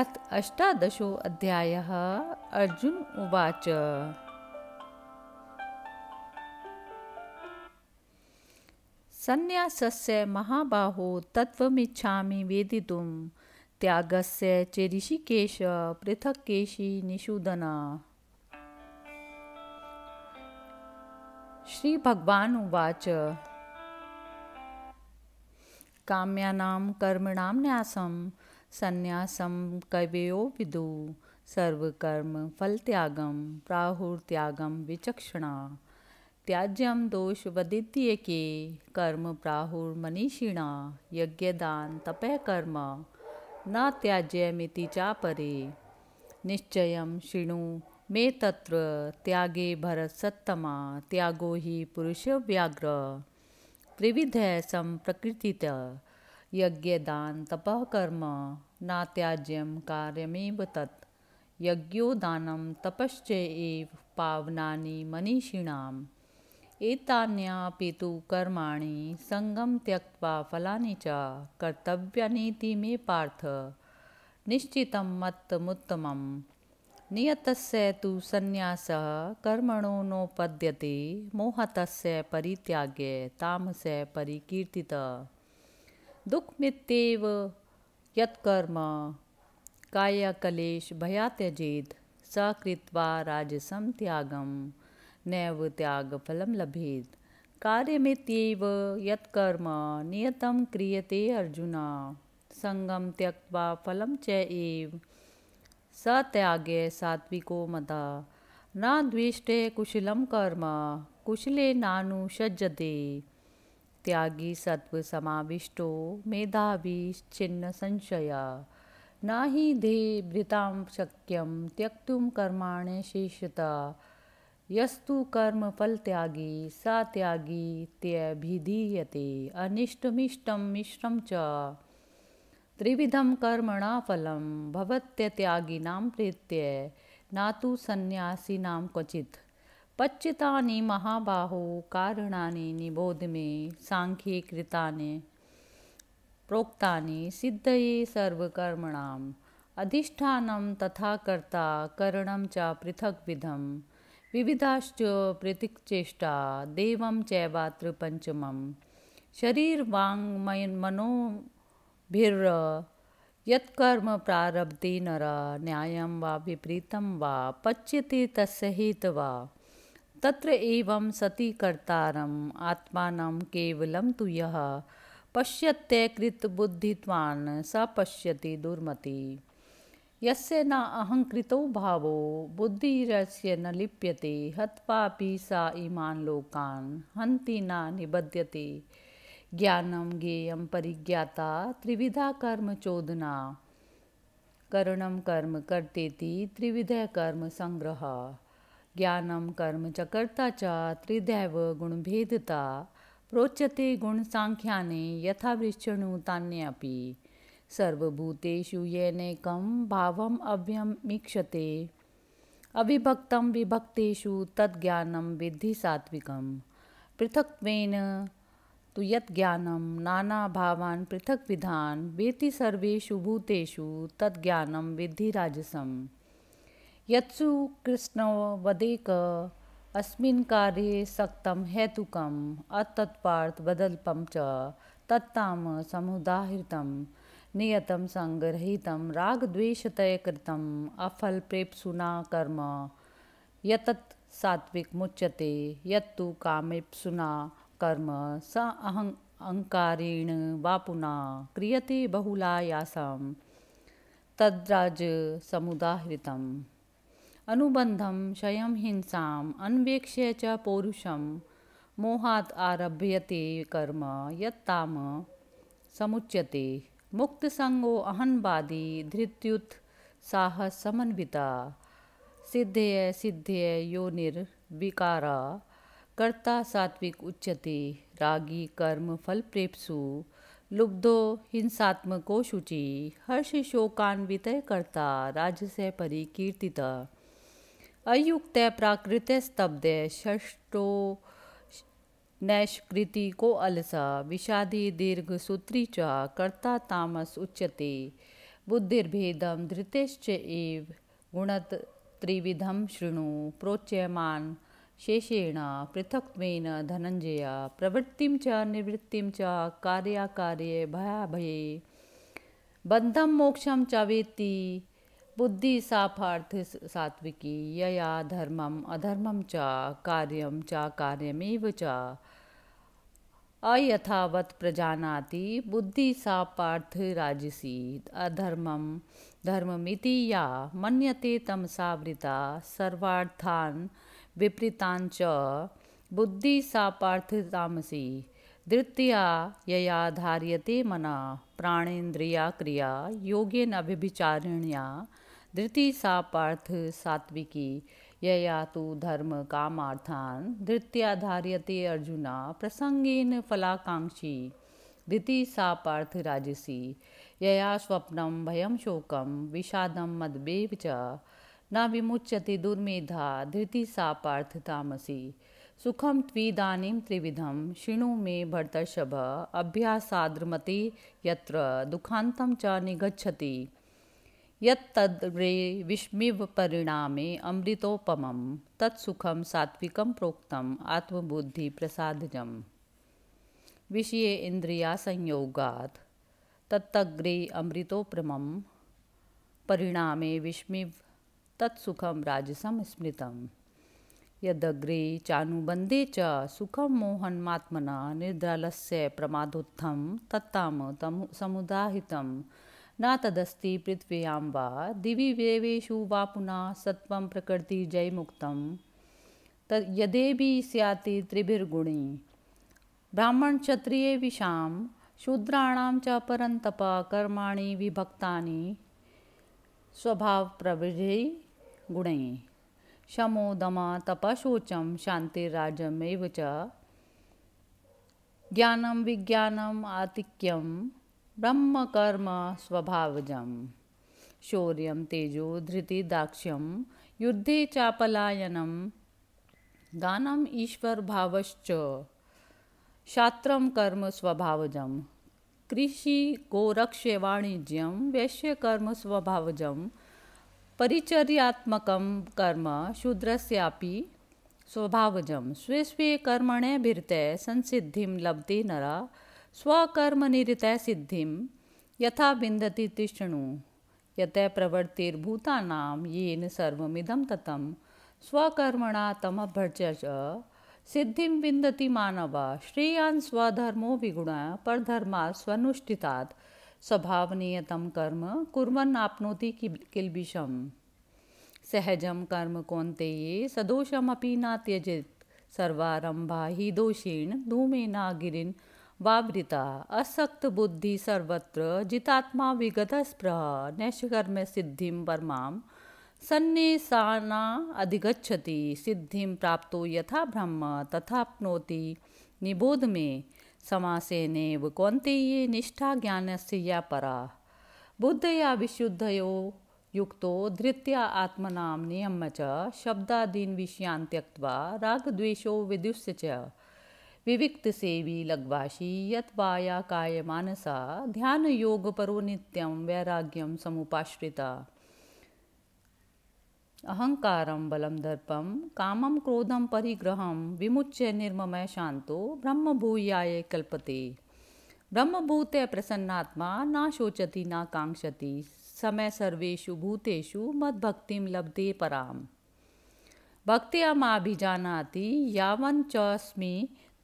अथ अष्टादशो अध्यायः अर्जुन उवाच सन्न्यासस्य महाबाहो तत्त्वमिच्छामि वेदितुं त्यागस्य च ऋषिकेश पृथक् पृथक्केशी निषूदना श्रीभगवान् उवाच काम्यानां कर्मणां न्यासं संन्यासम कवयो विदु सर्वकर्म फलत्यागम प्राहुर्त्यागम विचक्षणा त्याज्यम दोष वदित्य के कर्म प्राहुर मनीषिणा यज्ञदान तपह कर्म न त्याज्यमिति चापरे निश्चय शिणु मे तत्र त्यागे भरत सत्तमा त्यागो ही पुरुष व्याघ्र त्रिविध सम प्रकृतित यज्ञदान तपकर्म न कार्यमेव तत् यज्ञोदान तपश्चैव पावना मनीषिणाम् एतान्यापि तु कर्माणि संगम त्यक्त्वा फलानि च कर्तव्यानीति मे पार्थ निश्चितं मत्तमुत्तमं नियतस्य तु सन्न्यासः कर्मणो नोपद्यते मोहतस्य परित्यागे तामसे परिकीर्तितः दुख मितेव यत्कर्म काया कलेश भया त्यजेत सकृत्वा राजसम त्यागम नैव त्याग फलम लभेत कार्य मितेव यत्कर्म नियतम क्रियते अर्जुन संगम त्यक्त्वा फलम च एव स त्यागे सात्विको मता न द्विष्टे कुशलम कर्म कुशले नानु सज्जते त्यागी सत्व समाविष्टो मेधावी छिन्न संशया ना ही दे भृतां शक्यम त्यक्त कर्माणे शेषता यस्तु कर्म फल त्यागी सा त्यागी त्यभिधीयते अनिष्टमिष्टम मिश्रम च त्रिविधम कर्मणा फलम भवत्य त्यागी नाम प्रीत्य ना तो संन्यासी नाम क्वचित् पच्चिता महाबाहो कारणा निबोध में मे सांख्यीकृतानि प्रोक्तानि सिद्धये सर्वकर्मण अधिष्ठान तथा कर्ता करणं च पृथक विधम विविधाश्च पृथक्चेष्टा देव चैवात्र पंचम शरीर पञ्चमं शरीरवाङ्मनोभिर् यत्कर्म प्रारब्धे नर न्याय वा विपरीत वा पच्यते तस्य हित वा तत्र एवं सति कर्तारम आत्मानं केवलं तु यः स पश्यति दुर्मति यस्य न अहङ्कृतौ भावो बुद्धिरस्य न लिप्यते हत्वापि सा इमान् लोकान् हन्ति न निबध्यते ज्ञानं ज्ञेयं परिज्ञाता त्रिविधा कर्म चोदना करणं कर्म कर्तेति त्रिविधः कर्म संग्रह ज्ञानम कर्म च च त्रिदैव गुणभेदता प्रोच्यते गुणसाङ्ख्याने यथा वृष्णुतान्यपि सर्वभूतेषु येनेकं भावम् अव्यमीक्षते अविभक्तं विभक्तेषु तद्ज्ञानं विद्धि सात्विकं पृथक्त्वेन तु यद्ज्ञानं नानाभावान् पृथक्विधान् वेति सर्वेषु भूतेषु तद्ज्ञानं विद्धि राजसम् यत्सु कृष्ण वदेक अस्मिन् कार्ये सक्तं हेतुकम् अतत्पार्थबदल्पं च तत्ताम समुदाहृतं नियतं सङ्ग्रहीतं रागद्वेषतयकृतम् अफलप्रेप्सुना कर्म यतत सात्विक मुच्यते यत्तु कामेप्सुना कर्म स अहं अहंकारेण वापुना क्रियते बहुलायासम तद्राज समुदाहृतम अनुबंधम क्षयं हिंसा अन्वेक्ष्य च पौरुषम मोहात आरभ्यते कर्म यत्ताम समुच्यते धृत्युत साहस समन्विता सिद्धय सिद्धय यो निर्विकार कर्ता सात्विक उच्यते रागी कर्म फल प्रेप्सु लुब्धो हिंसात्मको शुचि हर्ष शोकान्वित कर्ता राजस्य परिकीर्ति अयुक्त प्राकृत स्तब्ध षष्टो नैषकृति को अलसा विषादी दीर्घ सूत्री च कर्ता तामस उच्यते बुद्धिर्भेदम धृतेश्च एव गुणत त्रिविधम शृणु प्रोच्यमान शेषेण पृथक्त्वेन धनंजय प्रवृत्ति च निवृत्ति च कार्याकार्ये भयाभये बंधम मोक्षम च बुद्धि साफार्थ सात्विकी यया धर्मम अधर्मम च कार्यम च कार्यमेव च अयथावत प्रजानाति बुद्धि सापार्थ राजसी अधर्मम धर्ममिति या मन्यते तमसावृता सर्वार्थान विपरीतान च बुद्धि सापार्थ तामसी द्वितीया यया धार्यते मना प्राणेन्द्रिया क्रिया योगेन अभिचारिण्या धृति सा पार्थ सात्विकी यया तो धर्म कामार्थान धृत्याधार्यते अर्जुना प्रसंगेन फलाकांक्षी धृति सा पार्थ राजसी यया स्वप्न भयम शोकम विषाद मदबेव च न विमुच्यति दुर्मेधा धृति सा पार्थ तामसी सुखम त्विदानीं त्रिविधम शिणु मे भर्तर्षभ अभ्यासाद्रमति यत्र दुखान्तं च निगच्छति यद्रे विस्मिव परिणामे तत्सुखम तत्सुखं सात्विकं आत्मबुद्धि आत्मबुद्धिप्रसादजं विषय इंद्रिया संयोगात् तत्ग्रे अमृतोपमं परिणामे विस्मिव तत्सुखम राजसम स्मृतं यदग्रे चानुबन्धे च मोहनमात्मना निर्दल से प्रमादोत्थं तत्ताम तम समुदाहितं न तदस्ति पृथिव्यां वा दिवि देवेषु वा पुनः सत्त्वं प्रकृतिजयमुक्तं तद् यदेभि स्याति त्रिभिर्गुणी ब्राह्मणक्षत्रियेविषां शूद्राणां च परन्तप कर्माणि विभक्तानि स्वभावप्रविधि गुणैः शमो दम तपशोचं शान्तिराजमेव च ज्ञानं विज्ञानम् आतिक्यं ब्रह्म कर्म स्वभावजम शौर्य तेजो धृति दाक्ष्यम युद्धे चापलायनम दानम ईश्वर भावश्च शास्त्र कर्म स्वभावजम कृषि गोरक्ष वाणिज्यम वैश्य कर्म स्वभावजम परिचर्यात्मक कर्म शूद्रस्यापि स्वभावजम स्वे स्वे कर्मणे भिरते संसिद्धि लब्धि नरा निरत सिद्धि यथा विन्दति तिष्णु यत प्रवर्तिर्भूतानां येन सर्वमिदं ततं स्वकर्मणा तमभ्यर्च सिद्धि विन्दति मानव श्रेयान स्वधर्मो विगुण परधर्मा स्वनुष्ठिता स्वभावनीयतं कर्म कुर्वन् आप्नोति सहज सहजं कर्म कौन्तेये सदोषमी न त्यजेत् सर्वारम्भा दोषेण धूमेना गिरी वावृता असक्त बुद्धि सर्वत्र जितात्मा विगत स्पृह नैषकर्म सिद्धि परमा सन्निसाना अधिगछति सिद्धि प्राप्त यथा ब्रह्म तथाप्नोति निबोध में समासेनेव कौन्तेय निष्ठा ज्ञान से या परा बुद्धया विशुद्ध युक्तो धृत्या आत्मनाम नियम च शब्दादीन विषयान त्यक्त रागद्वेषो विदुष्य च विविक्त सेवी लग्वाशी यत्वाया काय मानसा ध्यान योग परो नित्यम वैराग्यम समुपाश्रिता अहंकार बलम दर्पम कामम क्रोधम परिग्रह विमुच्य निर्ममय ब्रह्म भूयाय कल्पते भूत प्रसन्नात्मा न शोचति न कांक्षति समय सर्वेशु भूतेषु मद्भक्ति लब्धे पराम भक्तिया माभिजानाति यावन चास्मि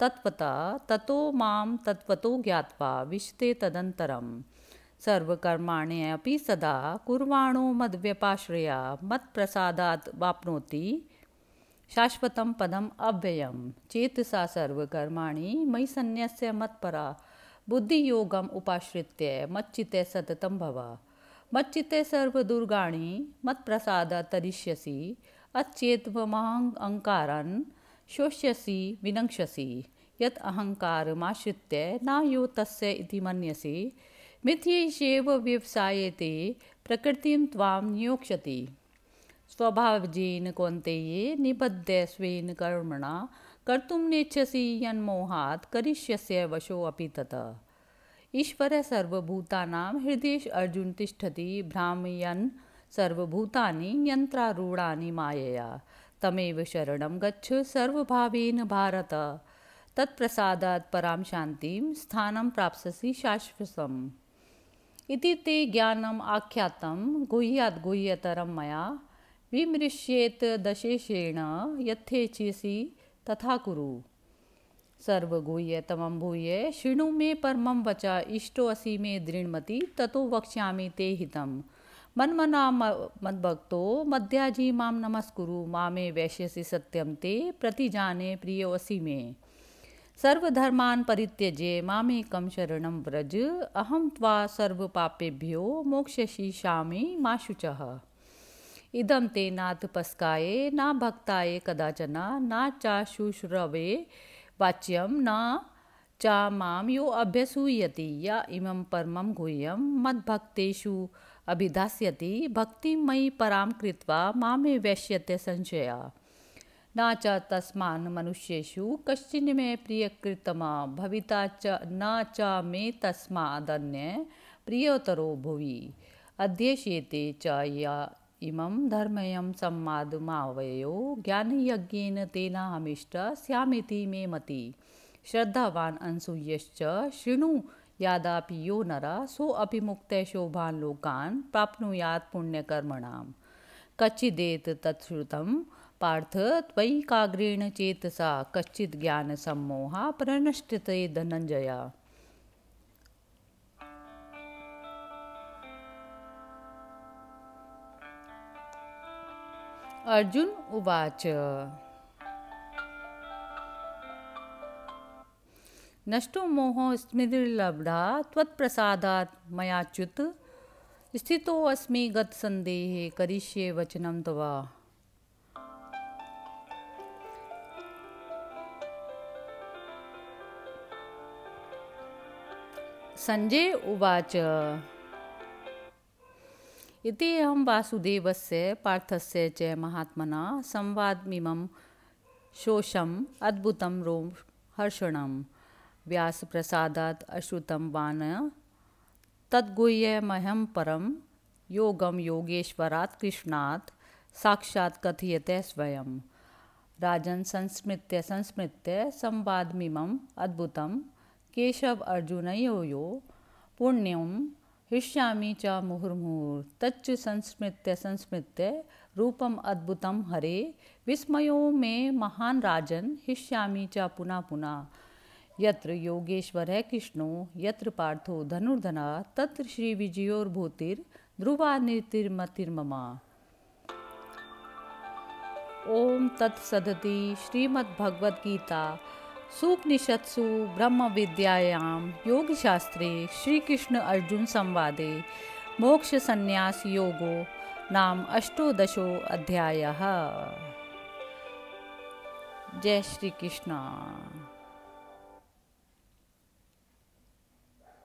तत्वता ततो माम तत्वतो ज्ञावा विशते तदंतरम सर्वकर्माणे अपि सदा कुर्वाणो मत मत्प्रसादात् वापनोति शाश्वतं पदम अव्ययं चेतसा सर्वकर्माणि मयि सन्न्यस्य मत्परा बुद्धिग उपाश्रित्य मच्चिते सतत भव मच्चिते सर्वदुर्गाणि मत्प्रसादात् तरिष्यसि अच्छेत्वमहङ् अङ्कारन् शोष्यसि विनङ्क्षसि यत् अहङ्कारमाश्रित्य न यो तस्य इति मन्यसि मिथ्यैषेव व्यवसाये प्रकृतिं त्वां नियोक्षति स्वभावजेन कौन्तेये निबद्ध स्वेन कर्मणा कर्तुं नेच्छसि यन्मोहात् करिष्यस्य वशोऽपि तत् ईश्वर सर्वभूतानां हृदयेश अर्जुन तिष्ठति भ्रामयन् सर्वभूतानि यन्त्रारूढानि मायया तमेव शरण गच्छ सर्वभावेन भारत तत्प्रसादात् परां शान्तिं स्थानं प्राप्स्यसि शाश्वतम् इति ते ज्ञानम् आख्यातं गुह्यात् गुह्यतरं मया विमृश्येत दशेषेण यथेच्छसि तथा कुरु सर्वगुह्यतमं भूय शृणु मे परमं वच इष्टोऽसि मे दृण्मति ततो वक्ष्यामि ते हितम् मन्मना मद्भक्तो मध्याजी माम नमस्कुरु मामे वैश्यसि सत्यम ते प्रति जाने प्रियोसी मे सर्वधर्मान परित्यजे मामे कम व्रज अहम त्वा सर्वपापेभ्यो मोक्षसि शामी मा शुचः इदम ते नाथपस्काये न ना भक्ताये कदाचना न चाशुश्रवे वाच्यम न चा माम यो अभ्यसूयति या इमं परमं गुह्यं मद्भक्तेषु भक्ति मयि परां कृत्वा मामे वैश्यते संशया न चस्मा मनुष्यु मनुष्येषु मे प्रियतमा भविता च न च मे तस्मादन्य प्रियतरो भुवि अध्येष्येते चम धर्म संवाद धर्मयं सम्मादमावयो ज्ञानयज्ञेन तेनाहमिष्ट मे मति श्रद्धावान् शृणु यादापि यो नर मुक्त मुक्ते शोभान् लोकान् प्राप्नुयात् पुण्यकर्मणां कच्चिदेत तत्श्रुतं पार्थ काग्रेण चेतसा ज्ञान सम्मोहा प्रनष्टते धनंजया अर्जुन उवाच नष्टो मोह स्मृतिर्लब्धा त्वत्प्रसादात् मयाच्युत गत संदेह करिष्ये वचनं तवा संजय उवाच इति अहं वासुदेवस्य पार्थस्य च महात्मना संवादमिमं शोषम अद्भुतं रोम हर्षणम् व्यासप्रसादात् अश्रुतं वानया तद्गुह्यमहं परम योगम योगेश्वरात कृष्णात् साक्षात् कथयते स्वयं राजन संस्मृत्य संस्मृत्य संवादमिमम् अद्भुत केशव यो पुण्यम हृष्यामि च मुहुर्मुहुर् तच्च संस्मृत्य संस्मृत्य रूपम अद्भुतं हरे विस्मयो मे महान राजन हृष्यामि च पुनः पुनः यत्र योगेश्वर है कृष्णो यत्र पार्थो धनुर्धना तत्र श्री विजयोर भूतिर ध्रुवा निर्तिर्मतिर्ममा ओम तत्सदति गीता सूपनिषत्सु ब्रह्म विद्यायाम योग शास्त्रे श्री कृष्ण अर्जुन संवादे मोक्ष संन्यास योगो नाम अष्टोदशो अध्यायः जय श्री कृष्णा